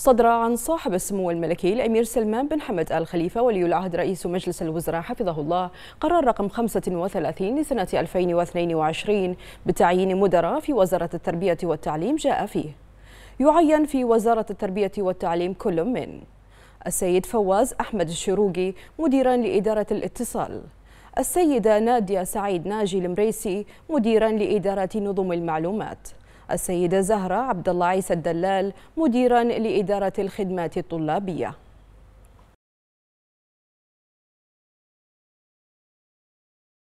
صدر عن صاحب السمو الملكي الأمير سلمان بن حمد آل خليفة ولي العهد رئيس مجلس الوزراء حفظه الله قرار رقم 35 لسنة 2022 بتعيين مدراء في وزارة التربية والتعليم جاء فيه يعين في وزارة التربية والتعليم كل من السيد فواز أحمد الشروقي مديرا لإدارة الاتصال السيدة نادية سعيد ناجي المريسي مديرا لإدارة نظم المعلومات السيدة زهرة عبد الله عيسى الدلال مديرا لإدارة الخدمات الطلابية